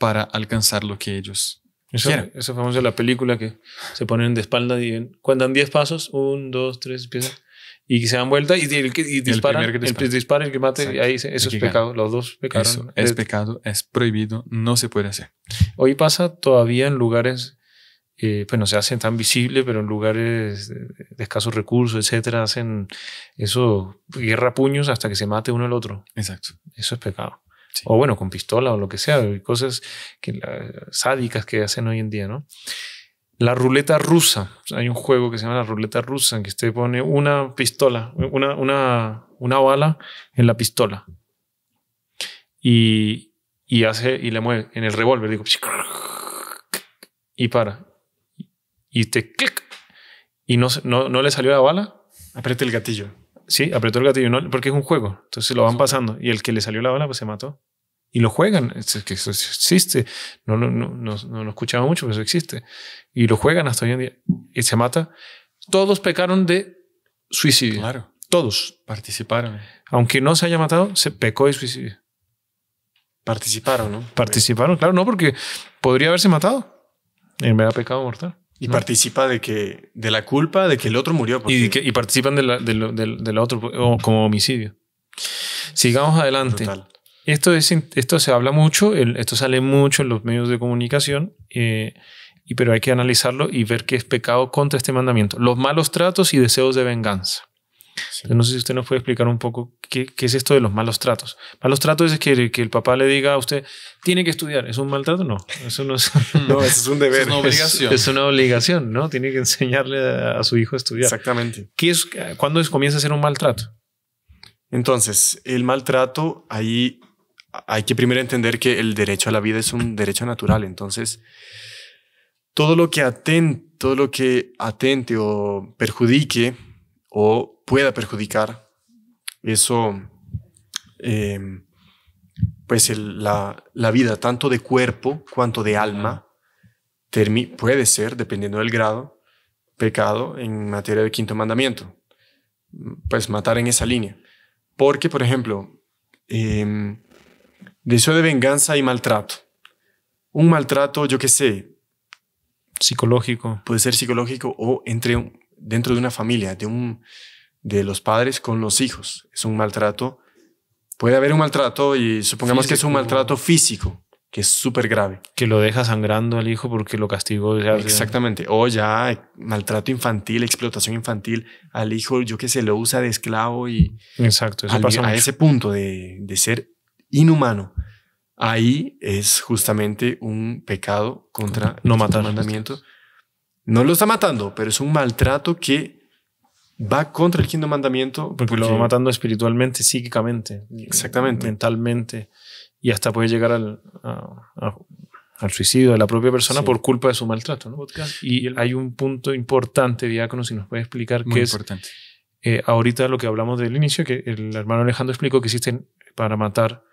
para alcanzar lo que ellos eso, es famoso de la película que se ponen de espalda y cuando dan 10 pasos, 1, 2, 3, empiezan. Y se dan vuelta y, disparan, el, que dispara. el, que mate, eso es pecado, los dos pecaron. es pecado, es prohibido, no se puede hacer. Hoy pasa todavía en lugares, eh, pues no se hacen tan visibles, pero en lugares de escasos recursos, etcétera, hacen eso, guerra a puños hasta que se mate uno al otro. Exacto. Eso es pecado. O bueno, con pistola o lo que sea, cosas sádicas que hacen hoy en día, ¿no? La ruleta rusa. Hay un juego que se llama la ruleta rusa, en que usted pone una pistola, una, bala en la pistola. Y, hace y le mueve en el revólver, digo, y para. Y te clic. Y no, no, le salió la bala. aprieta el gatillo. Sí, apretó el gatillo, porque es un juego. Entonces lo van pasando. Y el que le salió la bala, pues se mató y lo juegan. Es que eso existe. No, no, no, no, no lo escuchaba mucho, pero eso existe. Y lo juegan hasta hoy en día. Y se mata. Todos pecaron de suicidio. Claro. Todos. Participaron. Aunque no se haya matado, se pecó de suicidio. Participaron, ¿no? Participaron, claro, no, porque podría haberse matado. En vez pecado mortal. Y participa de que de la culpa de que el otro murió. Y, participan de la, otro, como homicidio. Sigamos adelante. Total. Esto, esto se habla mucho, esto sale mucho en los medios de comunicación, eh, y, pero hay que analizarlo y ver qué es pecado contra este mandamiento. Los malos tratos y deseos de venganza. no sé si usted nos puede explicar un poco qué, qué, es esto de los malos tratos. Malos tratos es que, que, el papá le diga a usted, tiene que estudiar. ¿Es un maltrato? No, eso no es, *laughs* no, eso es un deber. Es una obligación. Es, una obligación, ¿no? Tiene que enseñarle a, su hijo a estudiar. Exactamente. ¿Qué es, ¿Cuándo comienza a ser un maltrato? Entonces, el maltrato ahí hay que primero entender que el derecho a la vida es un derecho natural. Entonces, todo lo que atente, todo lo que atente o perjudique o pueda perjudicar, eso, em, pues la, vida tanto de cuerpo cuanto de alma puede ser, dependiendo del grado, pecado en materia del quinto mandamiento. Pues matar en esa línea. Porque, por ejemplo, em, Deseo de venganza y maltrato. Un maltrato, yo qué sé. Psicológico. Puede ser psicológico o entre dentro de una familia, de, un, de los padres con los hijos. Es un maltrato. Puede haber un maltrato y supongamos que es un maltrato físico, que es súper grave. Que lo deja sangrando al hijo porque lo castigó. Exactamente. O ya maltrato infantil, explotación infantil al hijo, yo que sé, lo usa de esclavo y. Exacto, A ese punto de, de, ser inhumano. Ahí es justamente un pecado contra no matar mandamiento. No lo está matando, pero es un maltrato que va contra el quinto mandamiento. Porque, lo va matando espiritualmente, psíquicamente. Exactamente. Mentalmente. Y hasta puede llegar al, suicidio de la propia persona por culpa de su maltrato. Y hay un punto importante, Diácono, si nos puede explicar qué importante. Eh, ahorita lo que hablamos del inicio, que el hermano Alejandro explicó que existen para matar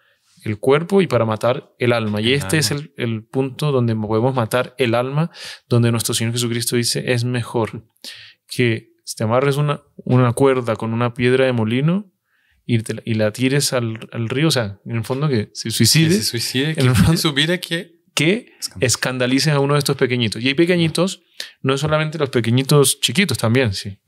el cuerpo y para matar el alma. Y este es el, punto donde podemos matar el alma, donde nuestro Señor Jesucristo dice, es mejor que te amarres una, una cuerda con una piedra de molino y, y la tires al, río, o sea, en el fondo que se suicide. Que se suicide, que a que a uno de estos pequeñitos. Y hay pequeñitos, no solamente los pequeñitos chiquitos también, sí,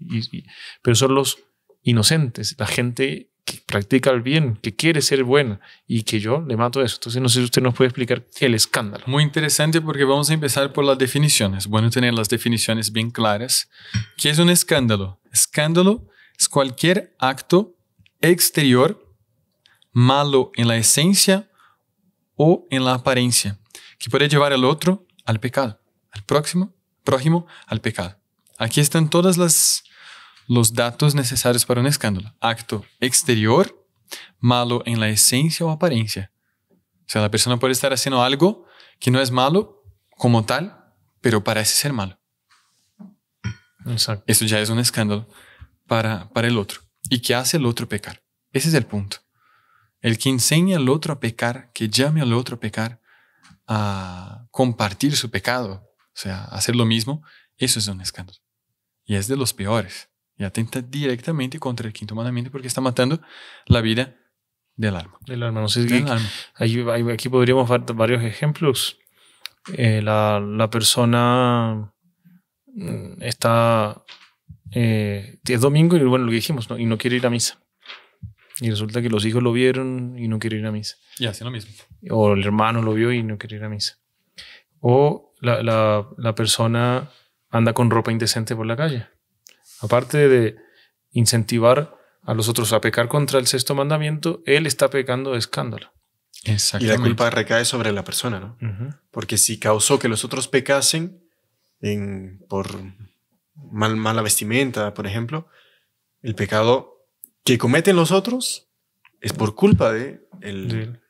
pero son los inocentes, la gente que practica el bien, que quiere ser buena y que yo le mato eso. Entonces, no sé si usted nos puede explicar el escándalo. Muy interesante porque vamos a empezar por las definiciones. Bueno, tener las definiciones bien claras. ¿Qué es un escándalo? Escándalo es cualquier acto exterior malo en la esencia o en la apariencia que puede llevar al otro al pecado, al próximo, prójimo al pecado. Aquí están todas las los datos necesarios para un escándalo. Acto exterior, malo en la esencia o apariencia. O sea, la persona puede estar haciendo algo que no es malo como tal, pero parece ser malo. Eso ya es un escándalo para, para el otro. ¿Y que hace el otro pecar? Ese es el punto. El que enseña al otro a pecar, que llame al otro a pecar, a compartir su pecado, o sea, hacer lo mismo, eso es un escándalo. Y es de los peores y atenta directamente contra el quinto mandamiento porque está matando la vida del alma. Del alma, Aquí, podríamos dar varios ejemplos. Eh, la, persona mm, está. Eh, es domingo y bueno, lo que dijimos, y no quiere ir a misa. Y resulta que los hijos lo vieron y no quiere ir a misa. Y hace lo mismo. O el hermano lo vio y no quiere ir a misa. O la persona anda con ropa indecente por la calle. Aparte de incentivar a los otros a pecar contra el sexto mandamiento, él está pecando de escándalo. Y la culpa recae sobre la persona, ¿no? Porque si causó que los otros pecasen por mala vestimenta, por ejemplo, el pecado que cometen los otros es por culpa de,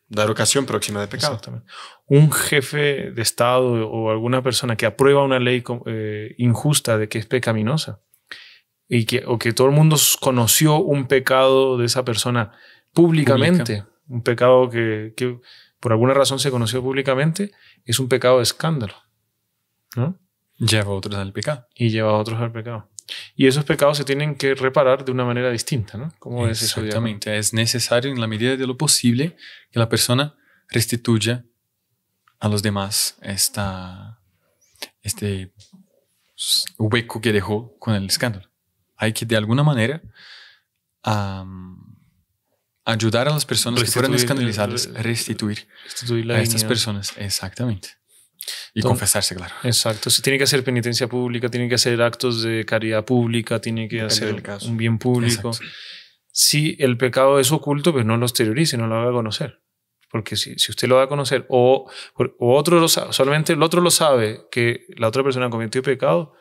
dar ocasión próxima de pecado. Un jefe de Estado o alguna persona que aprueba una ley eh, injusta de que es pecaminosa, y que, o que todo el mundo conoció un pecado de esa persona públicamente, un pecado que, que, por alguna razón se conoció públicamente, es un pecado de escándalo. ¿no? Lleva a otros al pecado. Y lleva a otros al pecado. Y esos pecados se tienen que reparar de una manera distinta, ¿no? ¿Cómo es eso? Exactamente. Es necesario, en la medida de lo posible, que la persona restituya a los demás esta, este hueco que dejó con el escándalo hay que de alguna manera ayudar a las personas que fueran eh, escandalizadas, restituir, restituir a estas personas. Exactamente. Y confesarse, claro. Exacto. Si tiene que hacer penitencia pública, tiene que hacer actos de caridad pública, tiene que hacer un bien público. Si el pecado es oculto, pues no lo exteriorice, no lo haga conocer. Porque si, si usted lo va a conocer o, otro lo solamente el otro lo sabe que la otra persona ha cometió pecado,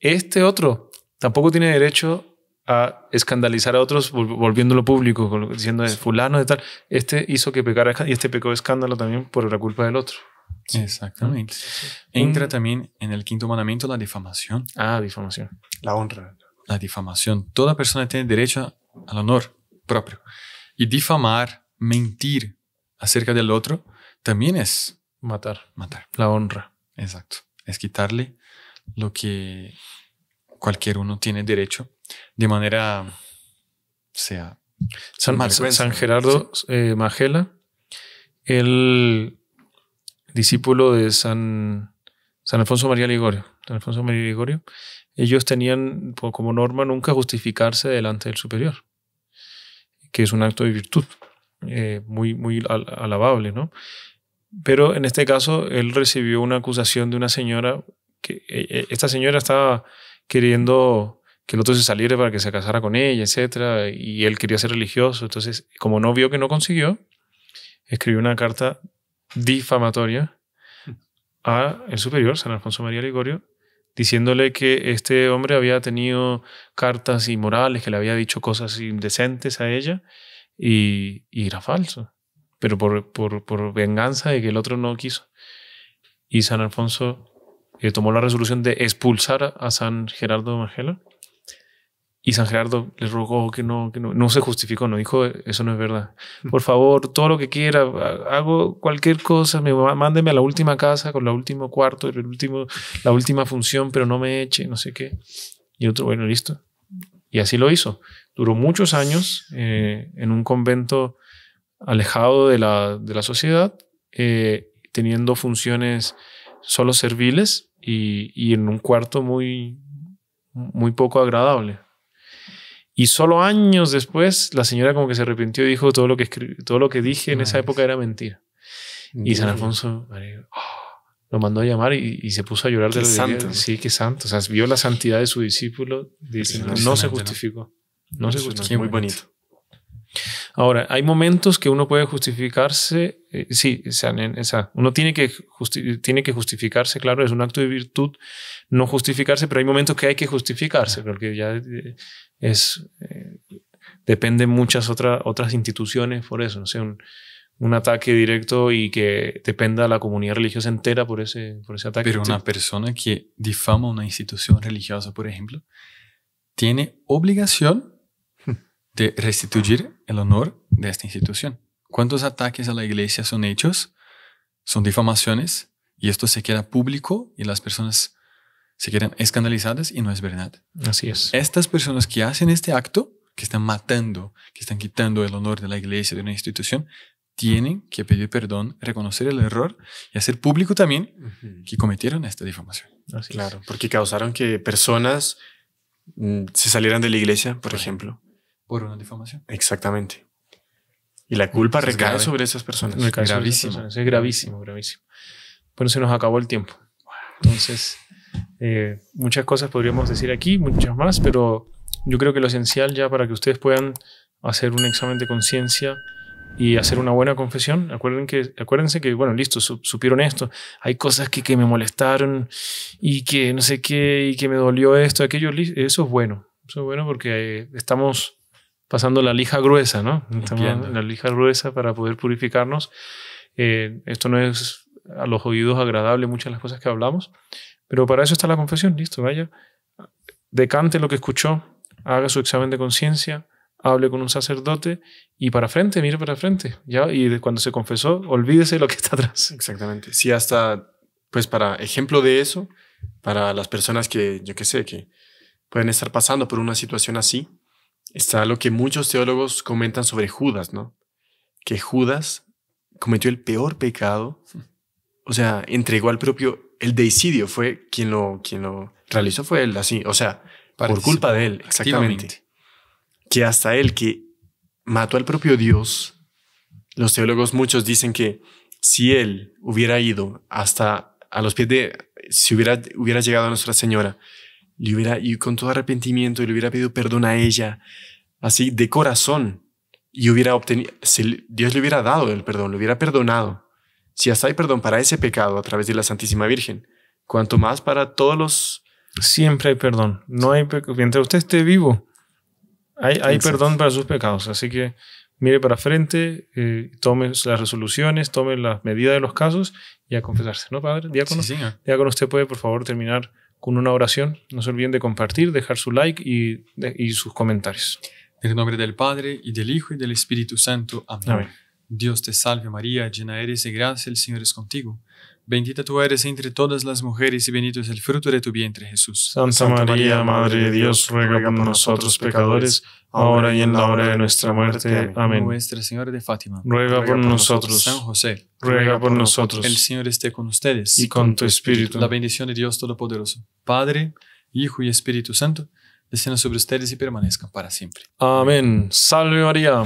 este otro tampoco tiene derecho a escandalizar a otros volviéndolo público, diciendo de fulano de tal, este hizo que pecara y este pecó escándalo también por la culpa del otro. exactamente. Entra también en el quinto mandamiento la difamación. Ah, difamación. La honra. La difamación. Toda persona tiene derecho al honor propio. Y difamar, mentir acerca del otro, también es matar. Matar. La honra. Exacto. Es quitarle lo que cualquier uno tiene derecho, de manera sea. San, Gerardo eh, Magela, el discípulo de San, San Alfonso María Ligorio. San Alfonso María Ligorio, ellos tenían como norma nunca justificarse delante del superior, que es un acto de virtud eh, muy, muy alabable, ¿no? Pero en este caso, él recibió una acusación de una señora que eh, esta señora estaba queriendo que el otro se saliera para que se casara con ella, etc. Y él quería ser religioso. Entonces, como no vio que no consiguió, escribió una carta difamatoria a el superior, San Alfonso María Ligorio, diciéndole que este hombre había tenido cartas inmorales, que le había dicho cosas indecentes a ella, y, era falso, pero por, por venganza de que el otro no quiso. Y San Alfonso eh, tomó la resolución de expulsar a San Gerardo de Magela. Y San Gerardo le rogó que no, que no, se justificó, no dijo, eso no es verdad. Por favor, todo lo que quiera, hago cualquier cosa, me, mándeme a la última casa con la última cuarto, el último, la última función, pero no me eche, no sé qué. Y otro, bueno, listo. Y así lo hizo. Duró muchos años eh, en un convento alejado de la, de la sociedad, eh, teniendo funciones solo serviles y, en un cuarto muy, muy poco agradable. Y solo años después, la señora como que se arrepintió y dijo, todo lo que, todo lo que dije en esa época era mentira. Y San Alfonso ¡ah! lo mandó a llamar y, se puso a llorar de la santo. Sí, qué santo. O sea, vio la santidad de su discípulo. Dice, no, se justificó. No, se justificó. Muy bonito. Ahora, hay momentos que uno puede justificarse, eh, sí, o sea, uno tiene que, tiene que justificarse, claro, es un acto de virtud no justificarse, pero hay momentos que hay que justificarse, porque ya eh, es, eh, depende muchas otras instituciones por eso, no sé, un, ataque directo y que dependa la comunidad religiosa entera por ese, por ese ataque. Pero una persona que difama una institución religiosa, por ejemplo, tiene obligación de restituir el honor de esta institución. ¿Cuántos ataques a la iglesia son hechos? Son difamaciones y esto se queda público y las personas se quedan escandalizadas y no es verdad. Así es. Estas personas que hacen este acto, que están matando, que están quitando el honor de la iglesia, de una institución, tienen que pedir perdón, reconocer el error y hacer público también que cometieron esta difamación. claro, porque causaron que personas mm, se salieran de la iglesia, por ejemplo, por una difamación. Exactamente. Y la mm, culpa recae sobre esas personas. Es gravísimo. Es gravísimo, gravísimo. Bueno, se nos acabó el tiempo. Entonces, eh, muchas cosas podríamos decir aquí, muchas más, pero yo creo que lo esencial ya para que ustedes puedan hacer un examen de conciencia y hacer una buena confesión. Acuérden que, acuérdense que, bueno, listo, supieron esto. Hay cosas que, que, me molestaron y que no sé qué, y que me dolió esto, aquello. Eso es bueno. Eso es bueno porque eh, estamos pasando la lija gruesa, ¿no? también la lija gruesa para poder purificarnos. Eh, esto no es a los oídos agradable muchas de las cosas que hablamos, pero para eso está la confesión, listo, vaya. Decante lo que escuchó, haga su examen de conciencia, hable con un sacerdote y para frente, mire para frente. Ya, y cuando se confesó, olvídese lo que está atrás. Exactamente. Sí, hasta, pues para ejemplo de eso, para las personas que, yo qué sé, que pueden estar pasando por una situación así, está lo que muchos teólogos comentan sobre Judas, ¿no? Que Judas cometió el peor pecado, hmm. o sea, entregó al propio, el deicidio fue quien lo, quien lo realizó, fue él así, o sea, por culpa de él, exactamente. Que hasta él que mató al propio Dios, los teólogos muchos dicen que si él hubiera ido hasta a los pies de, si hubiera, hubiera llegado a Nuestra Señora hubiera, y con todo arrepentimiento, le hubiera pedido perdón a ella, así de corazón, y hubiera obtenido, Dios le hubiera dado el perdón, le hubiera perdonado. Si hasta hay perdón para ese pecado a través de la Santísima Virgen, cuanto más para todos los... Siempre hay perdón. No hay Mientras usted esté vivo, hay, perdón para sus pecados. Así que mire para frente, eh, tome las resoluciones, tome las medida de los casos y a confesarse, ¿no, padre? Diácono, con usted puede, por favor, terminar con una oración. No se olviden de compartir, dejar su like y, sus comentarios. En el nombre del Padre, y del Hijo, y del Espíritu Santo. Amén. Dios te salve María, llena eres de gracia, el Señor es contigo. Bendita tú eres entre todas las mujeres y bendito es el fruto de tu vientre, Jesús. Santa María, Madre de Dios, ruega por nosotros pecadores, ahora y en la hora de nuestra muerte. Amén. Nuestra Señora de Fátima, ruega, por, nosotros. San José, ruega, por nosotros. El Señor esté con ustedes. Y con tu espíritu. La bendición de Dios Todopoderoso, Padre, Hijo y Espíritu Santo, descienda sobre ustedes y permanezcan para siempre. Amén. Salve María.